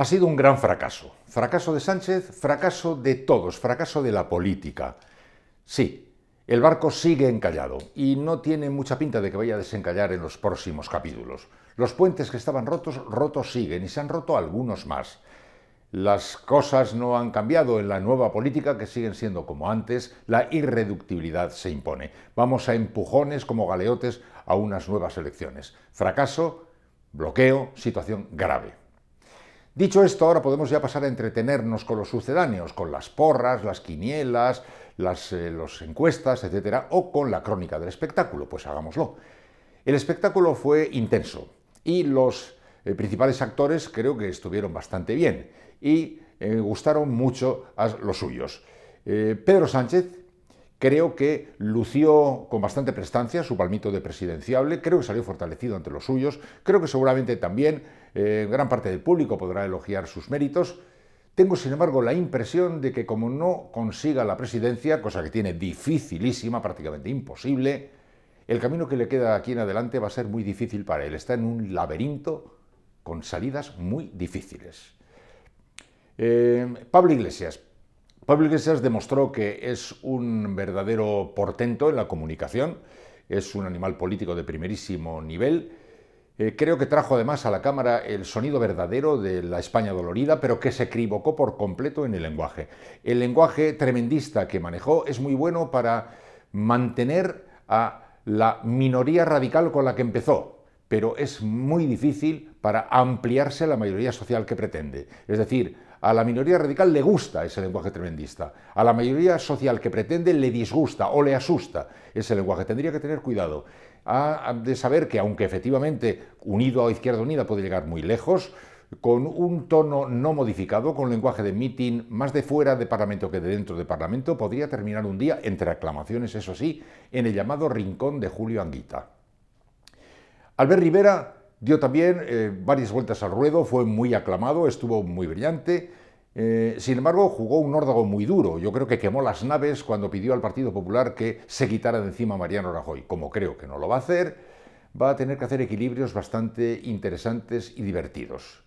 Ha sido un gran fracaso. Fracaso de Sánchez, fracaso de todos, fracaso de la política. Sí, el barco sigue encallado y no tiene mucha pinta de que vaya a desencallar en los próximos capítulos. Los puentes que estaban rotos, rotos siguen y se han roto algunos más. Las cosas no han cambiado en la nueva política, que siguen siendo como antes, la irreductibilidad se impone. Vamos a empujones como galeotes a unas nuevas elecciones. Fracaso, bloqueo, situación grave. Dicho esto, ahora podemos ya pasar a entretenernos con los sucedáneos, con las porras, las quinielas, las eh, encuestas, etcétera, o con la crónica del espectáculo, pues hagámoslo. El espectáculo fue intenso y los eh, principales actores creo que estuvieron bastante bien y eh, gustaron mucho a los suyos. Pedro Sánchez Creo que lució con bastante prestancia su palmito de presidenciable, creo que salió fortalecido ante los suyos, creo que seguramente también eh, gran parte del público podrá elogiar sus méritos. Tengo, sin embargo, la impresión de que como no consiga la presidencia, cosa que tiene dificilísima, prácticamente imposible, el camino que le queda aquí en adelante va a ser muy difícil para él. Está en un laberinto con salidas muy difíciles. Eh, Pablo Iglesias, Pablo Iglesias demostró que es un verdadero portento en la comunicación, es un animal político de primerísimo nivel. Eh, creo que trajo además a la Cámara el sonido verdadero de la España dolorida, pero que se equivocó por completo en el lenguaje. El lenguaje tremendista que manejó es muy bueno para mantener a la minoría radical con la que empezó, pero es muy difícil para ampliarse la mayoría social que pretende. Es decir, a la minoría radical le gusta ese lenguaje tremendista, a la mayoría social que pretende le disgusta o le asusta ese lenguaje. Tendría que tener cuidado de saber que, aunque efectivamente unido a Izquierda Unida puede llegar muy lejos, con un tono no modificado, con lenguaje de meeting, más de fuera de Parlamento que de dentro de Parlamento, podría terminar un día, entre aclamaciones, eso sí, en el llamado rincón de Julio Anguita. Albert Rivera dio también eh, varias vueltas al ruedo, fue muy aclamado, estuvo muy brillante. Eh, sin embargo, jugó un órdago muy duro. Yo creo que quemó las naves cuando pidió al Partido Popular que se quitara de encima a Mariano Rajoy. Como creo que no lo va a hacer, va a tener que hacer equilibrios bastante interesantes y divertidos.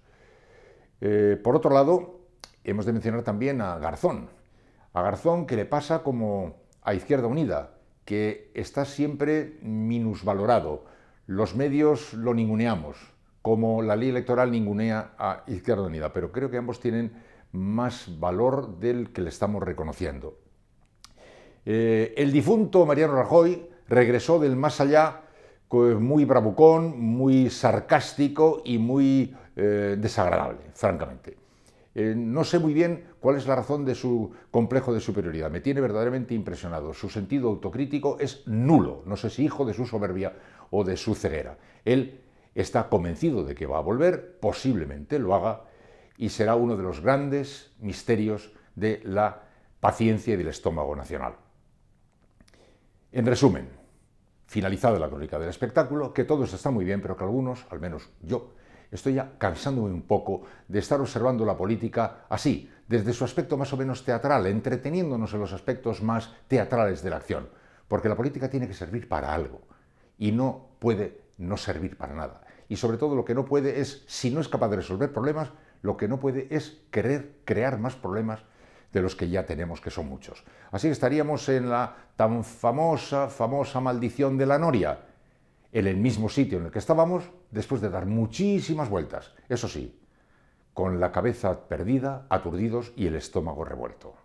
Eh, por otro lado, hemos de mencionar también a Garzón. A Garzón que le pasa como a Izquierda Unida, que está siempre minusvalorado los medios lo ninguneamos, como la ley electoral ningunea a Izquierda Unida, pero creo que ambos tienen más valor del que le estamos reconociendo. Eh, el difunto Mariano Rajoy regresó del más allá muy bravucón, muy sarcástico y muy eh, desagradable, francamente. Eh, no sé muy bien cuál es la razón de su complejo de superioridad. Me tiene verdaderamente impresionado. Su sentido autocrítico es nulo. No sé si hijo de su soberbia o de su ceguera. Él está convencido de que va a volver, posiblemente lo haga, y será uno de los grandes misterios de la paciencia y del estómago nacional. En resumen, finalizada la crónica del espectáculo, que todos está muy bien, pero que algunos, al menos yo, Estoy ya cansándome un poco de estar observando la política así, desde su aspecto más o menos teatral, entreteniéndonos en los aspectos más teatrales de la acción. Porque la política tiene que servir para algo y no puede no servir para nada. Y sobre todo lo que no puede es, si no es capaz de resolver problemas, lo que no puede es querer crear más problemas de los que ya tenemos, que son muchos. Así que estaríamos en la tan famosa, famosa maldición de la noria, en el mismo sitio en el que estábamos después de dar muchísimas vueltas, eso sí, con la cabeza perdida, aturdidos y el estómago revuelto.